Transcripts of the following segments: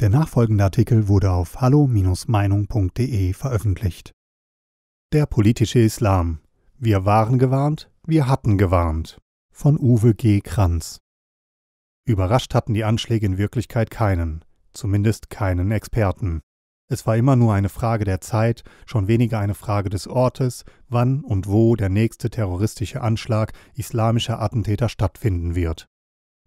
Der nachfolgende Artikel wurde auf hallo-meinung.de veröffentlicht. Der politische Islam. Wir waren gewarnt, wir hatten gewarnt. Von Uwe G. Kranz. Überrascht hatten die Anschläge in Wirklichkeit keinen, zumindest keinen Experten. Es war immer nur eine Frage der Zeit, schon weniger eine Frage des Ortes, wann und wo der nächste terroristische Anschlag islamischer Attentäter stattfinden wird.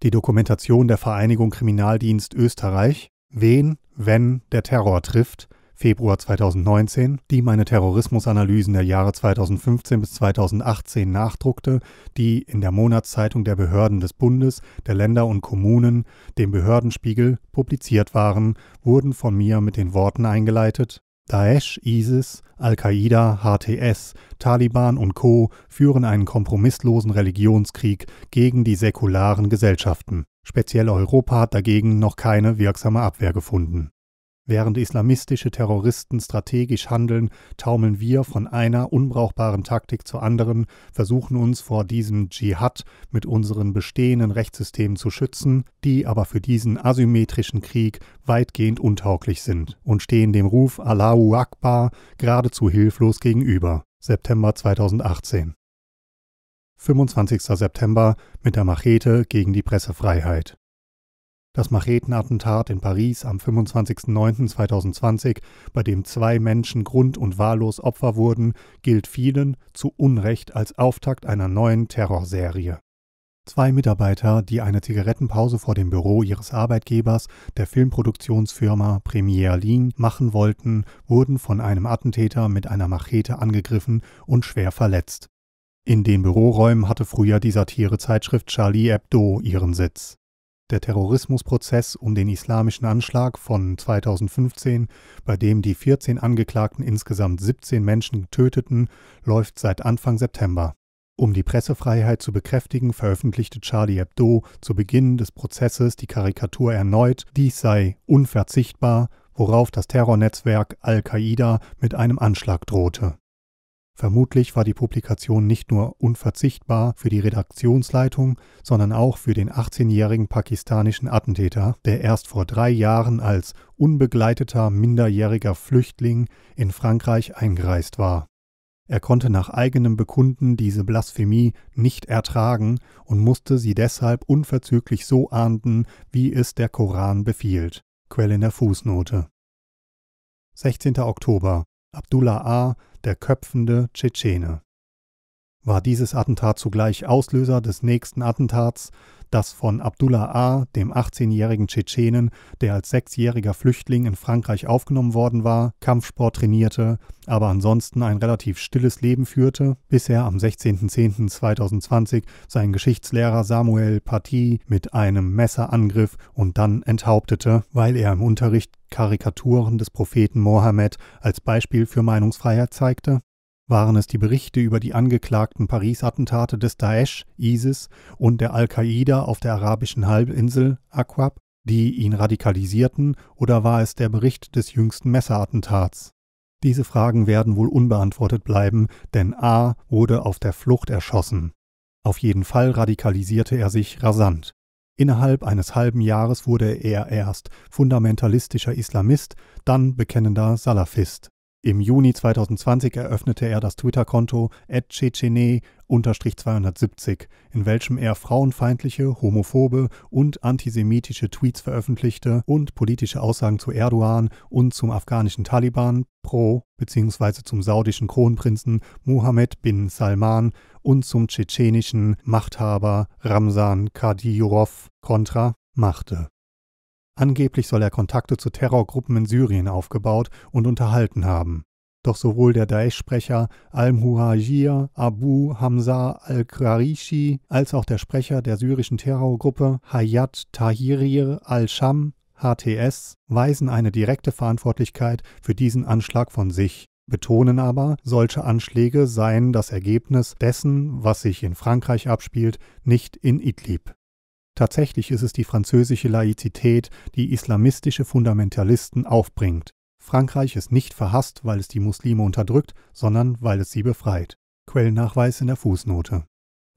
Die Dokumentation der Vereinigung Kriminaldienst Österreich Wen, wenn der Terror trifft, Februar 2019, die meine Terrorismusanalysen der Jahre 2015 bis 2018 nachdruckte, die in der Monatszeitung der Behörden des Bundes, der Länder und Kommunen, dem Behördenspiegel, publiziert waren, wurden von mir mit den Worten eingeleitet Daesh, ISIS, Al-Qaida, HTS, Taliban und Co führen einen kompromisslosen Religionskrieg gegen die säkularen Gesellschaften. Speziell Europa hat dagegen noch keine wirksame Abwehr gefunden. Während islamistische Terroristen strategisch handeln, taumeln wir von einer unbrauchbaren Taktik zur anderen, versuchen uns vor diesem Dschihad mit unseren bestehenden Rechtssystemen zu schützen, die aber für diesen asymmetrischen Krieg weitgehend untauglich sind und stehen dem Ruf Allahu Akbar geradezu hilflos gegenüber. September 2018 25. September mit der Machete gegen die Pressefreiheit. Das Machetenattentat in Paris am 25.09.2020, bei dem zwei Menschen grund- und wahllos Opfer wurden, gilt vielen zu Unrecht als Auftakt einer neuen Terrorserie. Zwei Mitarbeiter, die eine Zigarettenpause vor dem Büro ihres Arbeitgebers, der Filmproduktionsfirma Premier Lean, machen wollten, wurden von einem Attentäter mit einer Machete angegriffen und schwer verletzt. In den Büroräumen hatte früher die Satirezeitschrift Charlie Hebdo ihren Sitz. Der Terrorismusprozess um den islamischen Anschlag von 2015, bei dem die 14 Angeklagten insgesamt 17 Menschen töteten, läuft seit Anfang September. Um die Pressefreiheit zu bekräftigen, veröffentlichte Charlie Hebdo zu Beginn des Prozesses die Karikatur erneut, dies sei unverzichtbar, worauf das Terrornetzwerk Al-Qaida mit einem Anschlag drohte. Vermutlich war die Publikation nicht nur unverzichtbar für die Redaktionsleitung, sondern auch für den 18-jährigen pakistanischen Attentäter, der erst vor drei Jahren als unbegleiteter minderjähriger Flüchtling in Frankreich eingereist war. Er konnte nach eigenem Bekunden diese Blasphemie nicht ertragen und musste sie deshalb unverzüglich so ahnden, wie es der Koran befiehlt. Quelle in der Fußnote. 16. Oktober Abdullah A., der köpfende Tschetschene war dieses Attentat zugleich Auslöser des nächsten Attentats, das von Abdullah A., dem 18-jährigen Tschetschenen, der als sechsjähriger Flüchtling in Frankreich aufgenommen worden war, Kampfsport trainierte, aber ansonsten ein relativ stilles Leben führte, bis er am 16.10.2020 seinen Geschichtslehrer Samuel Paty mit einem Messer angriff und dann enthauptete, weil er im Unterricht Karikaturen des Propheten Mohammed als Beispiel für Meinungsfreiheit zeigte? waren es die Berichte über die angeklagten Paris-Attentate des Daesh, ISIS und der Al-Qaida auf der arabischen Halbinsel, Aqab, die ihn radikalisierten, oder war es der Bericht des jüngsten Messerattentats? Diese Fragen werden wohl unbeantwortet bleiben, denn A wurde auf der Flucht erschossen. Auf jeden Fall radikalisierte er sich rasant. Innerhalb eines halben Jahres wurde er erst fundamentalistischer Islamist, dann bekennender Salafist. Im Juni 2020 eröffnete er das Twitter-Konto atchechene-270, in welchem er frauenfeindliche, homophobe und antisemitische Tweets veröffentlichte und politische Aussagen zu Erdogan und zum afghanischen Taliban, pro bzw. zum saudischen Kronprinzen Mohammed bin Salman und zum tschetschenischen Machthaber Ramsan Kadyrov kontra machte Angeblich soll er Kontakte zu Terrorgruppen in Syrien aufgebaut und unterhalten haben. Doch sowohl der Daesh-Sprecher Al-Muhajir Abu Hamza al-Qarishi als auch der Sprecher der syrischen Terrorgruppe Hayat Tahirir al-Sham HTS weisen eine direkte Verantwortlichkeit für diesen Anschlag von sich, betonen aber, solche Anschläge seien das Ergebnis dessen, was sich in Frankreich abspielt, nicht in Idlib. Tatsächlich ist es die französische Laizität, die islamistische Fundamentalisten aufbringt. Frankreich ist nicht verhasst, weil es die Muslime unterdrückt, sondern weil es sie befreit. Quellennachweis in der Fußnote.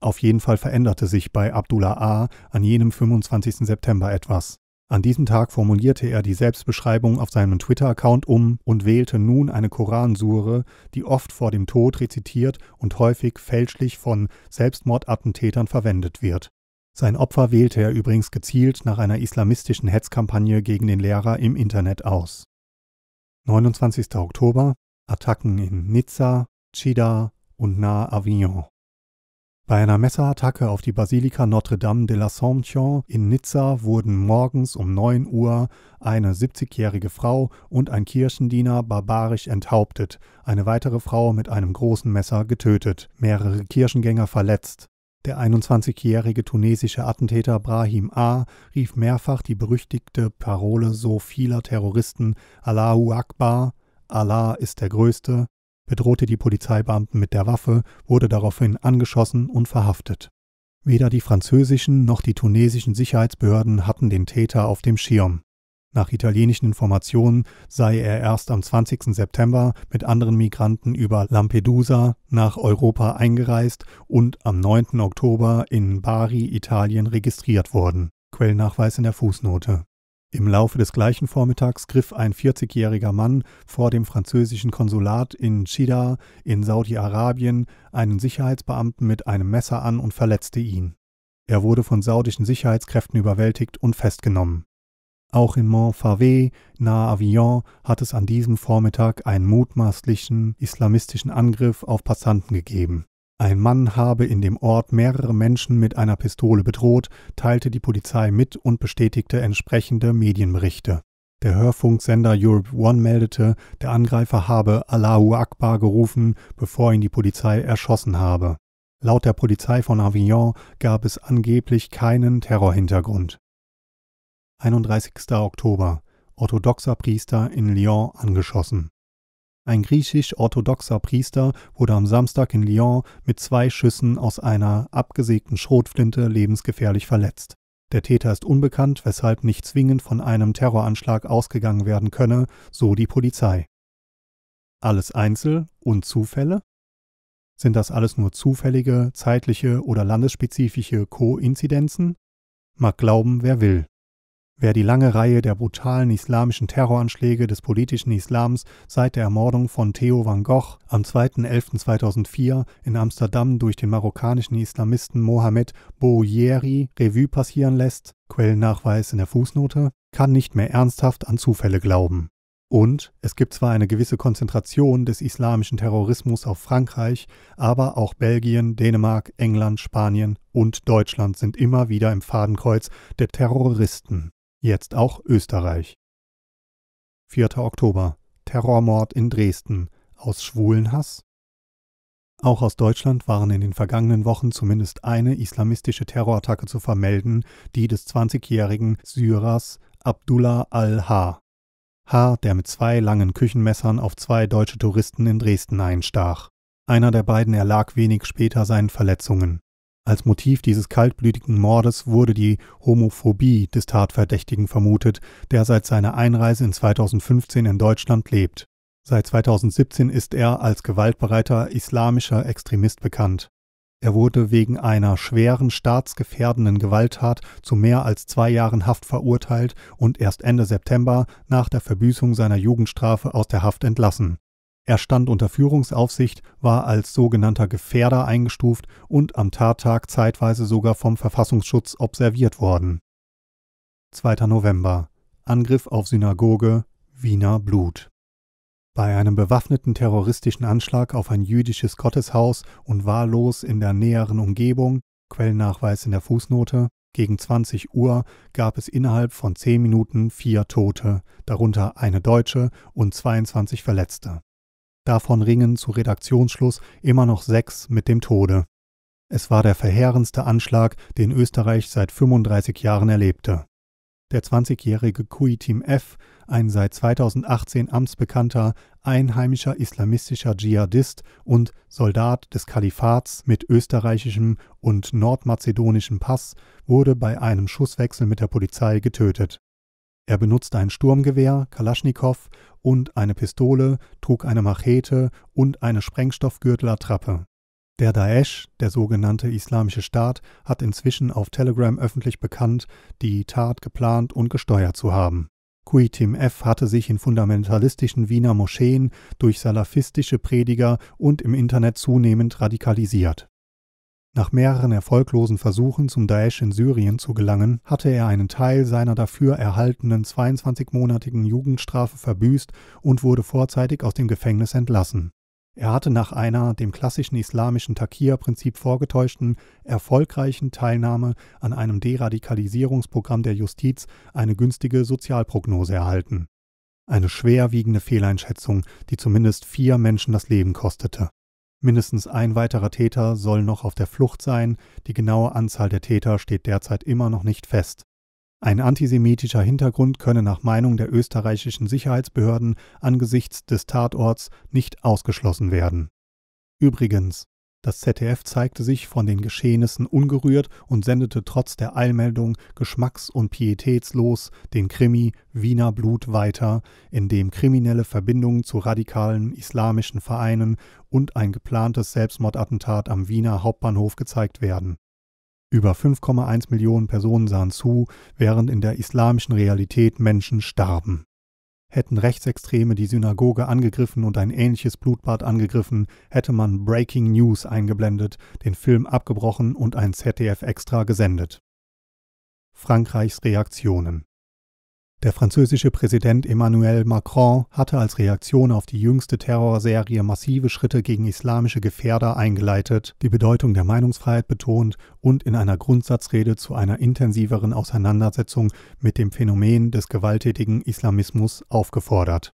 Auf jeden Fall veränderte sich bei Abdullah A. an jenem 25. September etwas. An diesem Tag formulierte er die Selbstbeschreibung auf seinem Twitter-Account um und wählte nun eine Koransure, die oft vor dem Tod rezitiert und häufig fälschlich von Selbstmordattentätern verwendet wird. Sein Opfer wählte er übrigens gezielt nach einer islamistischen Hetzkampagne gegen den Lehrer im Internet aus. 29. Oktober Attacken in Nizza, Chida und nahe Avignon. Bei einer Messerattacke auf die Basilika Notre-Dame de l'Assomption in Nizza wurden morgens um 9 Uhr eine 70-jährige Frau und ein Kirchendiener barbarisch enthauptet, eine weitere Frau mit einem großen Messer getötet, mehrere Kirchengänger verletzt, der 21-jährige tunesische Attentäter Brahim A. rief mehrfach die berüchtigte Parole so vieler Terroristen Allahu Akbar, Allah ist der Größte, bedrohte die Polizeibeamten mit der Waffe, wurde daraufhin angeschossen und verhaftet. Weder die französischen noch die tunesischen Sicherheitsbehörden hatten den Täter auf dem Schirm. Nach italienischen Informationen sei er erst am 20. September mit anderen Migranten über Lampedusa nach Europa eingereist und am 9. Oktober in Bari, Italien registriert worden. Quellnachweis in der Fußnote. Im Laufe des gleichen Vormittags griff ein 40-jähriger Mann vor dem französischen Konsulat in Chida in Saudi-Arabien einen Sicherheitsbeamten mit einem Messer an und verletzte ihn. Er wurde von saudischen Sicherheitskräften überwältigt und festgenommen. Auch in Montfavet nahe Avignon hat es an diesem Vormittag einen mutmaßlichen islamistischen Angriff auf Passanten gegeben. Ein Mann habe in dem Ort mehrere Menschen mit einer Pistole bedroht, teilte die Polizei mit und bestätigte entsprechende Medienberichte. Der Hörfunksender Europe One meldete, der Angreifer habe Allahu Akbar gerufen, bevor ihn die Polizei erschossen habe. Laut der Polizei von Avignon gab es angeblich keinen Terrorhintergrund. 31. Oktober, orthodoxer Priester in Lyon angeschossen. Ein griechisch-orthodoxer Priester wurde am Samstag in Lyon mit zwei Schüssen aus einer abgesägten Schrotflinte lebensgefährlich verletzt. Der Täter ist unbekannt, weshalb nicht zwingend von einem Terroranschlag ausgegangen werden könne, so die Polizei. Alles Einzel- und Zufälle? Sind das alles nur zufällige, zeitliche oder landesspezifische Koinzidenzen? Mag glauben, wer will. Wer die lange Reihe der brutalen islamischen Terroranschläge des politischen Islams seit der Ermordung von Theo van Gogh am 2.11.2004 in Amsterdam durch den marokkanischen Islamisten Mohamed Bouyeri Revue passieren lässt, Quellennachweis in der Fußnote, kann nicht mehr ernsthaft an Zufälle glauben. Und es gibt zwar eine gewisse Konzentration des islamischen Terrorismus auf Frankreich, aber auch Belgien, Dänemark, England, Spanien und Deutschland sind immer wieder im Fadenkreuz der Terroristen. Jetzt auch Österreich. 4. Oktober. Terrormord in Dresden. Aus Schwulenhass? Auch aus Deutschland waren in den vergangenen Wochen zumindest eine islamistische Terrorattacke zu vermelden, die des 20-jährigen Syrers Abdullah al-H. H., der mit zwei langen Küchenmessern auf zwei deutsche Touristen in Dresden einstach. Einer der beiden erlag wenig später seinen Verletzungen. Als Motiv dieses kaltblütigen Mordes wurde die Homophobie des Tatverdächtigen vermutet, der seit seiner Einreise in 2015 in Deutschland lebt. Seit 2017 ist er als gewaltbereiter islamischer Extremist bekannt. Er wurde wegen einer schweren staatsgefährdenden Gewalttat zu mehr als zwei Jahren Haft verurteilt und erst Ende September nach der Verbüßung seiner Jugendstrafe aus der Haft entlassen. Er stand unter Führungsaufsicht, war als sogenannter Gefährder eingestuft und am Tattag zeitweise sogar vom Verfassungsschutz observiert worden. 2. November Angriff auf Synagoge Wiener Blut bei einem bewaffneten terroristischen Anschlag auf ein jüdisches Gotteshaus und wahllos in der näheren Umgebung, Quellennachweis in der Fußnote, gegen 20 Uhr gab es innerhalb von 10 Minuten vier Tote, darunter eine Deutsche und 22 Verletzte. Davon ringen zu Redaktionsschluss immer noch sechs mit dem Tode. Es war der verheerendste Anschlag, den Österreich seit 35 Jahren erlebte. Der 20-jährige Kuitim F., ein seit 2018 amtsbekannter, einheimischer islamistischer Dschihadist und Soldat des Kalifats mit österreichischem und nordmazedonischem Pass, wurde bei einem Schusswechsel mit der Polizei getötet er benutzte ein Sturmgewehr, Kalaschnikow und eine Pistole, trug eine Machete und eine Sprengstoffgürtelattrappe. Der Daesh, der sogenannte Islamische Staat, hat inzwischen auf Telegram öffentlich bekannt, die Tat geplant und gesteuert zu haben. Kuitim F. hatte sich in fundamentalistischen Wiener Moscheen durch salafistische Prediger und im Internet zunehmend radikalisiert nach mehreren erfolglosen Versuchen, zum Daesh in Syrien zu gelangen, hatte er einen Teil seiner dafür erhaltenen 22-monatigen Jugendstrafe verbüßt und wurde vorzeitig aus dem Gefängnis entlassen. Er hatte nach einer dem klassischen islamischen Takia-Prinzip vorgetäuschten, erfolgreichen Teilnahme an einem Deradikalisierungsprogramm der Justiz eine günstige Sozialprognose erhalten. Eine schwerwiegende Fehleinschätzung, die zumindest vier Menschen das Leben kostete. Mindestens ein weiterer Täter soll noch auf der Flucht sein, die genaue Anzahl der Täter steht derzeit immer noch nicht fest. Ein antisemitischer Hintergrund könne nach Meinung der österreichischen Sicherheitsbehörden angesichts des Tatorts nicht ausgeschlossen werden. Übrigens, das ZDF zeigte sich von den Geschehnissen ungerührt und sendete trotz der Eilmeldung geschmacks- und pietätslos den Krimi Wiener Blut weiter, in dem kriminelle Verbindungen zu radikalen islamischen Vereinen und ein geplantes Selbstmordattentat am Wiener Hauptbahnhof gezeigt werden. Über 5,1 Millionen Personen sahen zu, während in der islamischen Realität Menschen starben Hätten Rechtsextreme die Synagoge angegriffen und ein ähnliches Blutbad angegriffen, hätte man Breaking News eingeblendet, den Film abgebrochen und ein ZDF extra gesendet. Frankreichs Reaktionen der französische Präsident Emmanuel Macron hatte als Reaktion auf die jüngste Terrorserie massive Schritte gegen islamische Gefährder eingeleitet, die Bedeutung der Meinungsfreiheit betont und in einer Grundsatzrede zu einer intensiveren Auseinandersetzung mit dem Phänomen des gewalttätigen Islamismus aufgefordert.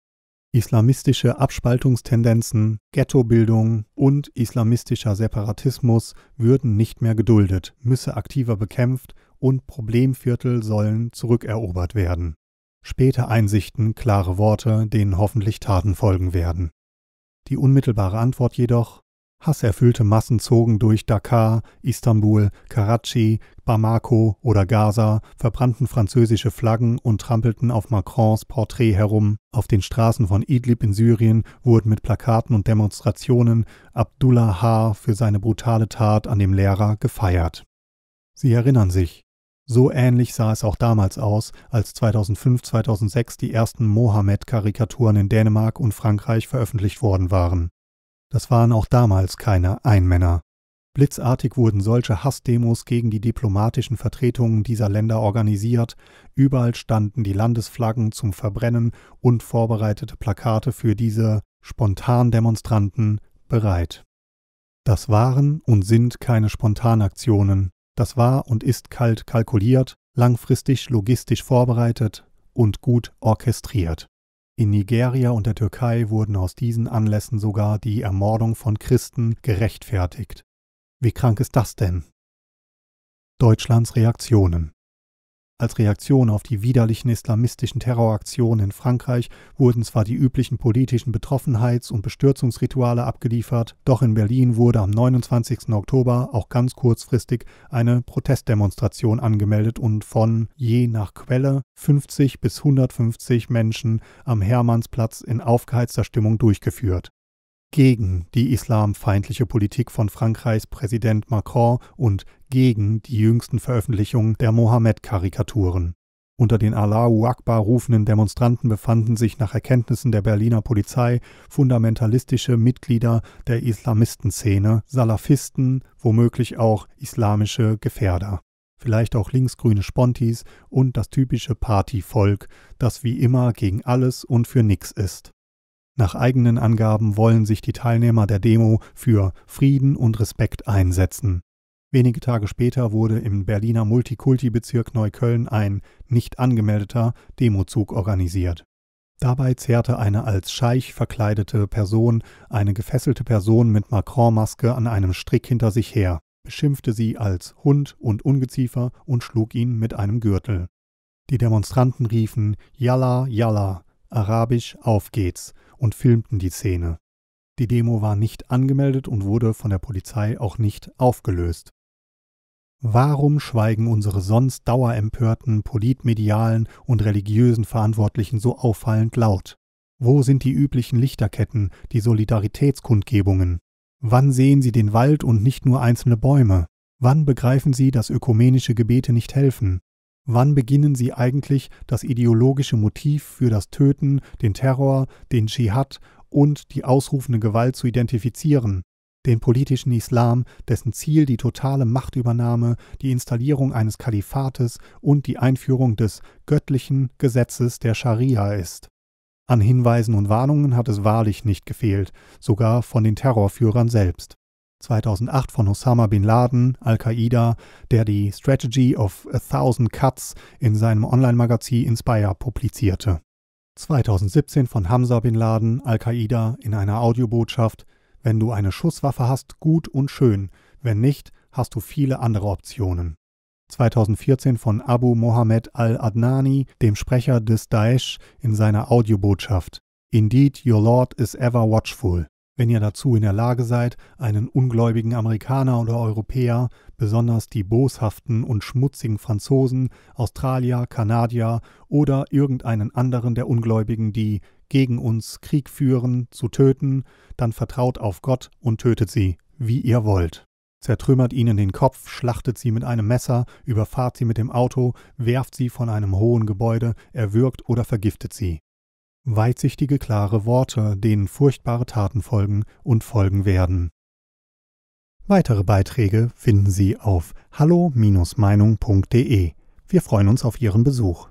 Islamistische Abspaltungstendenzen, Ghettobildung und islamistischer Separatismus würden nicht mehr geduldet, müsse aktiver bekämpft und Problemviertel sollen zurückerobert werden. Späte Einsichten, klare Worte, denen hoffentlich Taten folgen werden. Die unmittelbare Antwort jedoch Hasserfüllte Massen zogen durch Dakar, Istanbul, Karachi, Bamako oder Gaza, verbrannten französische Flaggen und trampelten auf Macrons Porträt herum. Auf den Straßen von Idlib in Syrien wurden mit Plakaten und Demonstrationen Abdullah H. für seine brutale Tat an dem Lehrer gefeiert. Sie erinnern sich, so ähnlich sah es auch damals aus, als 2005, 2006 die ersten Mohammed-Karikaturen in Dänemark und Frankreich veröffentlicht worden waren. Das waren auch damals keine Einmänner. Blitzartig wurden solche Hassdemos gegen die diplomatischen Vertretungen dieser Länder organisiert, überall standen die Landesflaggen zum Verbrennen und vorbereitete Plakate für diese spontan Demonstranten bereit. Das waren und sind keine Spontanaktionen, das war und ist kalt kalkuliert, langfristig logistisch vorbereitet und gut orchestriert. In Nigeria und der Türkei wurden aus diesen Anlässen sogar die Ermordung von Christen gerechtfertigt. Wie krank ist das denn? Deutschlands Reaktionen als Reaktion auf die widerlichen islamistischen Terroraktionen in Frankreich wurden zwar die üblichen politischen Betroffenheits- und Bestürzungsrituale abgeliefert, doch in Berlin wurde am 29. Oktober auch ganz kurzfristig eine Protestdemonstration angemeldet und von, je nach Quelle, 50 bis 150 Menschen am Hermannsplatz in aufgeheizter Stimmung durchgeführt gegen die islamfeindliche Politik von Frankreichs Präsident Macron und gegen die jüngsten Veröffentlichungen der Mohammed-Karikaturen. Unter den Allahu Akbar rufenden Demonstranten befanden sich nach Erkenntnissen der Berliner Polizei fundamentalistische Mitglieder der Islamistenszene, Salafisten, womöglich auch islamische Gefährder. Vielleicht auch linksgrüne Spontis und das typische Partyvolk, das wie immer gegen alles und für nix ist. Nach eigenen Angaben wollen sich die Teilnehmer der Demo für Frieden und Respekt einsetzen. Wenige Tage später wurde im Berliner Multikulti-Bezirk Neukölln ein nicht angemeldeter Demozug organisiert. Dabei zehrte eine als Scheich verkleidete Person eine gefesselte Person mit Macron-Maske an einem Strick hinter sich her, beschimpfte sie als Hund und Ungeziefer und schlug ihn mit einem Gürtel. Die Demonstranten riefen Jalla, Jalla, Arabisch, auf geht's und filmten die Szene. Die Demo war nicht angemeldet und wurde von der Polizei auch nicht aufgelöst. Warum schweigen unsere sonst dauerempörten politmedialen und religiösen Verantwortlichen so auffallend laut? Wo sind die üblichen Lichterketten, die Solidaritätskundgebungen? Wann sehen sie den Wald und nicht nur einzelne Bäume? Wann begreifen sie, dass ökumenische Gebete nicht helfen? Wann beginnen sie eigentlich das ideologische Motiv für das Töten, den Terror, den Dschihad und die ausrufende Gewalt zu identifizieren? Den politischen Islam, dessen Ziel die totale Machtübernahme, die Installierung eines Kalifates und die Einführung des göttlichen Gesetzes der Scharia ist. An Hinweisen und Warnungen hat es wahrlich nicht gefehlt, sogar von den Terrorführern selbst. 2008 von Osama bin Laden, Al-Qaida, der die Strategy of a Thousand Cuts in seinem Online-Magazin Inspire publizierte. 2017 von Hamza bin Laden, Al-Qaida, in einer Audiobotschaft, wenn du eine Schusswaffe hast, gut und schön, wenn nicht, hast du viele andere Optionen. 2014 von Abu Mohammed al-Adnani, dem Sprecher des Daesh, in seiner Audiobotschaft. Indeed, your Lord is ever watchful. Wenn ihr dazu in der Lage seid, einen ungläubigen Amerikaner oder Europäer, besonders die boshaften und schmutzigen Franzosen, Australier, Kanadier oder irgendeinen anderen der Ungläubigen, die gegen uns Krieg führen, zu töten, dann vertraut auf Gott und tötet sie, wie ihr wollt. Zertrümmert ihnen den Kopf, schlachtet sie mit einem Messer, überfahrt sie mit dem Auto, werft sie von einem hohen Gebäude, erwürgt oder vergiftet sie weitsichtige klare Worte, denen furchtbare Taten folgen und folgen werden. Weitere Beiträge finden Sie auf hallo-meinung.de. Wir freuen uns auf Ihren Besuch.